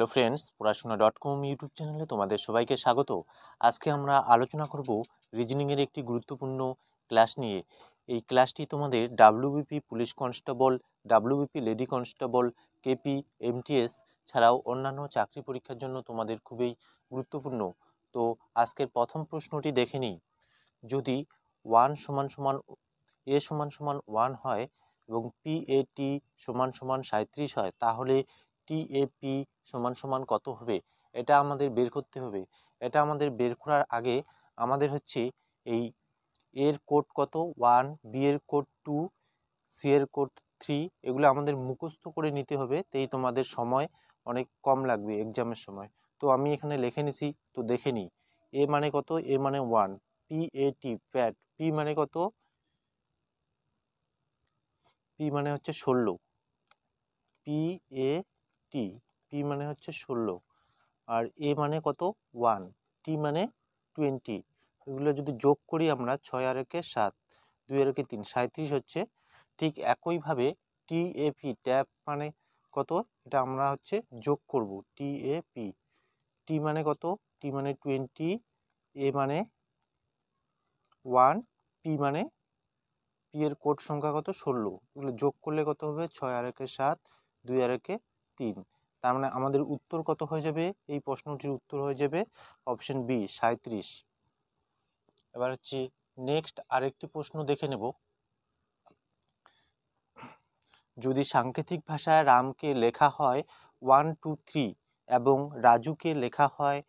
hello friends পড়াশোনা dot com YouTube চ্যানেলে তোমাদের সবাইকে স্বাগত আজকে আমরা আলোচনা করব রিজনিংয়ের একটি গুরুত্বপূর্ণ ক্লাস নিয়ে এই ক্লাসটি তোমাদের WBP police constable WBP lady constable KP MTS ছাড়াও অন্যান্য চাকরি পরীক্ষার জন্য তোমাদের খুবই গুরুত্বপূর্ণ তো আজকের প্রথম প্রশ্নটি দেখে নিই যদি ওয়ান সমান সমান এ সমান সমান ওয়ান হয় এবং পি এ টি সমান সমান সাঁত্রিশ হয় তাহলে টিএপি সমান সমান কত হবে এটা আমাদের বের করতে হবে এটা আমাদের বের করার আগে আমাদের হচ্ছে এই এর কোড কত ওয়ান বি এর কোড টু সি এর কোড থ্রি এগুলো আমাদের মুখস্থ করে নিতে হবে তাই তোমাদের সময় অনেক কম লাগবে এক্সামের সময় তো আমি এখানে লিখে নিছি তো দেখে নিই এ মানে কত এ মানে one P A T pat P মানে কত পি মানে হচ্ছে ষোলো পি এ হচ্ছে ষোলো আর এ মানে কত ওয়ান টি মানে টোয়েন্টি এগুলো যদি যোগ করি আমরা ছয় আর একে সাত দুই আর একে তিন সাঁত্রিশ হচ্ছে ঠিক একইভাবে টি এ পি ট্যাপ মানে কত এটা আমরা হচ্ছে যোগ করব পি টি মানে কত টি মানে টোয়েন্টি এ মানে ওয়ান পি মানে পি এর কোড সংখ্যা কত ষোলো এগুলো যোগ করলে কত হবে ছয় আর একে সাত দুই আর একে তিন তার মানে আমাদের উত্তর কত হয়ে যাবে এই প্রশ্নটির উত্তর হয়ে যাবে অপশন বি সাঁত্রিশ এবার হচ্ছে নেক্সট আরেকটি প্রশ্ন দেখে নেব যদি সাংকেতিক ভাষায় রামকে লেখা হয় ওয়ান টু থ্রি এবং রাজুকে লেখা হয়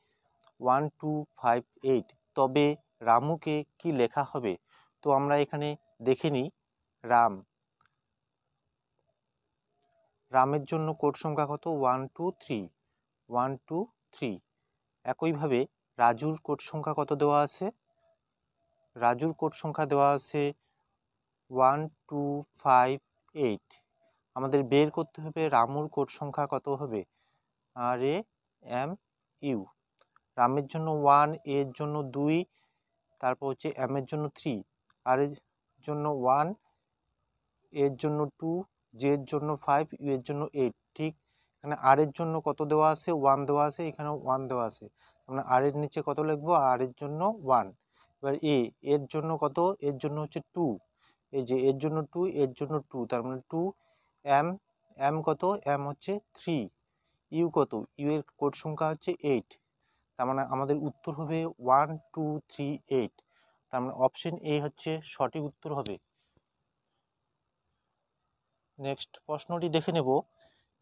ওয়ান টু ফাইভ এইট তবে রামুকে কি লেখা হবে তো আমরা এখানে দেখে নিই রাম রামের জন্য কোড সংখ্যা কত one two three one two three একইভাবে রাজুর কোড সংখ্যা কত দেওয়া আছে রাজুর কোড সংখ্যা দেওয়া আছে ওয়ান টু ফাইভ এইট আমাদের বের করতে হবে রামুর কোড সংখ্যা কত হবে আর এ এম ইউ রামের জন্য ওয়ান এর জন্য দুই তারপর হচ্ছে এম এর জন্য থ্রি আর এর জন্য ওয়ান এর জন্য টু জে এর জন্য ফাইভ ইউ এর জন্য এইট ঠিক এখানে আর এর জন্য কত দেওয়া আছে ওয়ান দেওয়া আছে এখানে ওয়ান দেওয়া আছে মানে আর এর নিচে কত লিখবো আর এর জন্য ওয়ান এবার এ এর জন্য কত এর জন্য হচ্ছে টু এই যে এর জন্য টু এর জন্য টু তার মানে টু এম এম কত এম হচ্ছে থ্রি ইউ কত ইউ এর কোড সংখ্যা হচ্ছে এইট তার মানে আমাদের উত্তর হবে ওয়ান টু থ্রি এইট তার মানে অপশান এ হচ্ছে সঠিক উত্তর হবে নেক্সট প্রশ্নটি দেখে নেব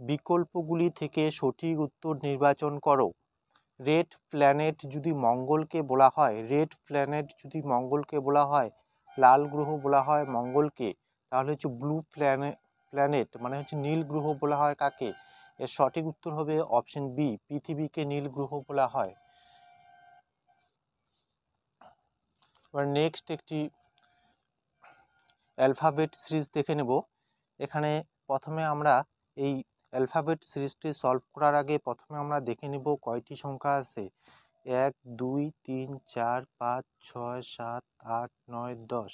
বিকল্পগুলি থেকে সঠিক উত্তর নির্বাচন করো রেড প্ল্যানেট যদি মঙ্গলকে বলা হয় রেড প্ল্যানেট যদি মঙ্গলকে বলা হয় লাল গ্রহ বলা হয় মঙ্গলকে তাহলে হচ্ছে ব্লু প্ল্যানে প্ল্যানেট মানে হচ্ছে নীল গ্রহ বলা হয় কাকে এর সঠিক উত্তর হবে অপশন বি পৃথিবীকে নীল গ্রহ বলা হয় এবার নেক্সট একটি অ্যালফাবেট সিরিজ দেখে নেব এখানে প্রথমে আমরা এই অ্যালফাবেট সিরিজটি সলভ করার আগে প্রথমে আমরা দেখে নিব কয়টি সংখ্যা আছে এক দুই তিন চার পাঁচ ছয় সাত আট নয় দশ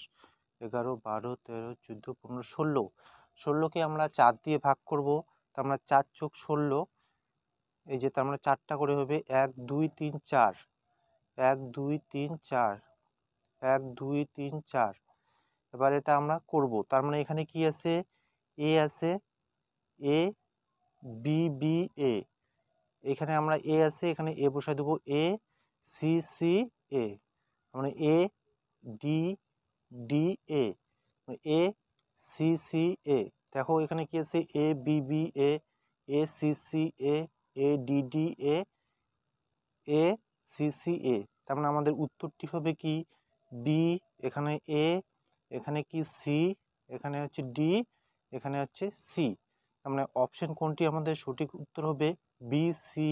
এগারো বারো তেরো চোদ্দো পনেরো ষোলো ষোলোকে আমরা চার দিয়ে ভাগ করব তা আমরা চার চোখ ষোলো এই যে তার আমরা চারটা করে হবে এক দুই তিন চার এক দুই তিন চার এক দুই তিন চার এবার এটা আমরা করব তার মানে এখানে কি আছে এ আছে এ বি বি এ এখানে আমরা এ আছে এখানে এ বসায় দেবো এ সি সি এ মানে A D D A A C C A দেখো এখানে কি আছে A B B A A C C A A D D A A C C A তার মানে আমাদের উত্তরটি হবে কি বি এখানে এ এখানে কি সি এখানে হচ্ছে ডি এখানে হচ্ছে সি তার মানে অপশন কোনটি আমাদের সঠিক উত্তর হবে B C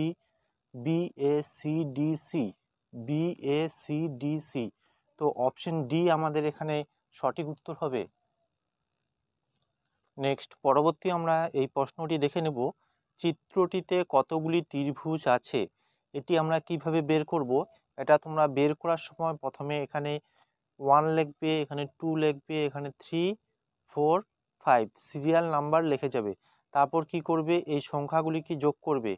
B A C D C B A C D C তো অপশন ডি আমাদের এখানে সঠিক উত্তর হবে নেক্সট পরবর্তী আমরা এই প্রশ্নটি দেখে নেব চিত্রটিতে কতগুলি ত্রিভুজ আছে এটি আমরা কিভাবে বের করব এটা তোমরা বের করার সময় প্রথমে এখানে ওয়ান লেখবে এখানে টু লেখবে এখানে three four five serial number লিখে যাবে তারপর কি করবে এই সংখ্যাগুলিকে যোগ করবে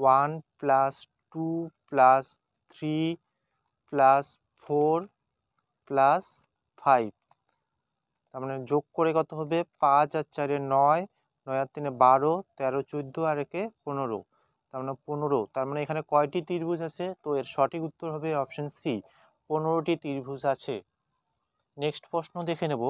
one plus two plus three plus four plus five তার মানে যোগ করে কত হবে পাঁচ আর চারে নয় নয় আর তিনে বারো তেরো চোদ্দো আর একে পনেরো তার মানে পনেরো তার মানে এখানে কয়টি ত্রিভুজ আছে তো এর সঠিক উত্তর হবে অপশান সি পনেরোটি ত্রিভুজ আছে নেক্সট প্রশ্ন দেখে নেব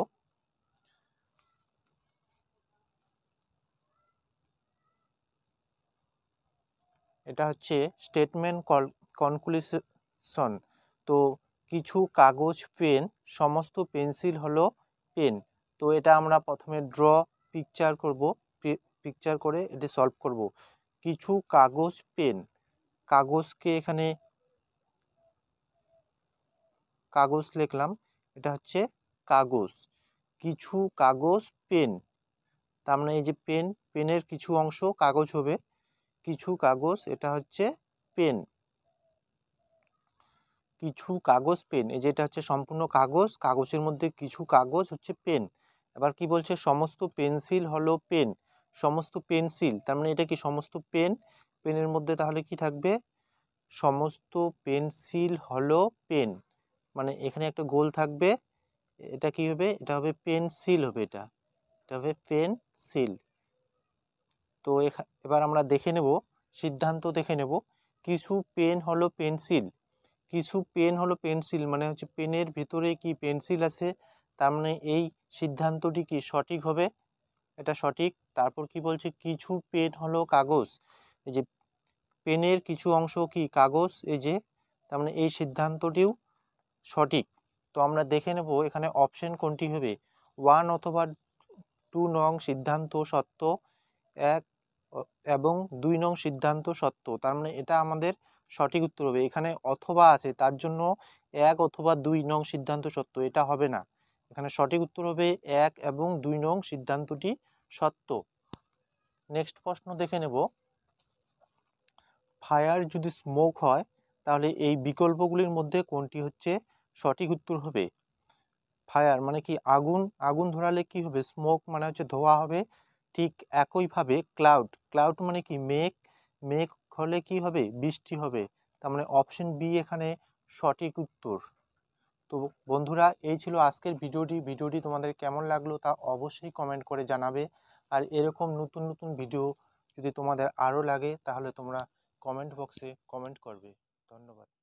এটা হচ্ছে স্টেটমেন্ট কনক্লুশন তো কিছু কাগজ পেন সমস্ত পেন্সিল হলো পেন তো এটা আমরা প্রথমে ড্র পিকচার করব পিকচার করে এটি সলভ করব কিছু কাগজ পেন কাগজকে এখানে কাগজ লিখলাম এটা হচ্ছে কাগজ কিছু কাগজ পেন তার মানে এই যে পেন পেনের কিছু অংশ কাগজ হবে কিছু কাগজ এটা হচ্ছে পেন কিছু কাগজ পেন এই যেটা হচ্ছে সম্পূর্ণ কাগজ কাগজের মধ্যে কিছু কাগজ হচ্ছে পেন আবার কি বলছে সমস্ত পেন্সিল হলো পেন সমস্ত পেন্সিল তার মানে এটা কি সমস্ত পেন পেনের মধ্যে তাহলে কি থাকবে সমস্ত পেন্সিল হলো পেন মানে এখানে একটা গোল থাকবে এটা কি হবে এটা হবে পেন্সিল হবে এটা এটা হবে পেন্সিল তো এবার আমরা দেখে নেব সিদ্ধান্ত দেখে নেব কিছু পেন হলো পেন্সিল কিছু পেন হলো পেন্সিল মানে হচ্ছে পেনের ভিতরে কি পেন্সিল আছে তার মানে এই সিদ্ধান্তটি কি সঠিক হবে এটা সঠিক তারপর কি বলছে কিছু পেন হলো কাগজ এই যে পেনের কিছু অংশ কি কাগজ এই যে তার মানে এই সিদ্ধান্তটিও সঠিক তো আমরা দেখে নেব এখানে অপশন কোনটি হবে ওয়ান অথবা টু নং সিদ্ধান্ত সত্য এক এবং দুই নং সিদ্ধান্ত সত্য তার মানে এটা আমাদের সঠিক উত্তর হবে এখানে অথবা আছে তার জন্য এক অথবা দুই নং সিদ্ধান্ত সত্য এটা হবে না এখানে সঠিক উত্তর হবে এক এবং দুই নং সিদ্ধান্তটি সত্য নেক্সট প্রশ্ন দেখে নেব ফায়ার যদি স্মোক হয় তাহলে এই বিকল্পগুলির মধ্যে কোনটি হচ্ছে সঠিক উত্তর হবে ফায়ার মানে কি আগুন আগুন ধরালে কি হবে স্মোক মানে হচ্ছে ধোয়া হবে ঠিক একইভাবে ক্লাউড ক্লাউড মানে কি মেঘ মেঘ হলে কি হবে বৃষ্টি হবে তার মানে অপশন বি এখানে সঠিক উত্তর তো বন্ধুরা এই ছিল আজকের ভিডিওটি ভিডিওটি তোমাদের কেমন লাগলো তা অবশ্যই কমেন্ট করে জানাবে আর এরকম নতুন নতুন ভিডিও যদি তোমাদের আরও লাগে তাহলে তোমরা কমেন্ট বক্সে কমেন্ট করবে ধন্যবাদ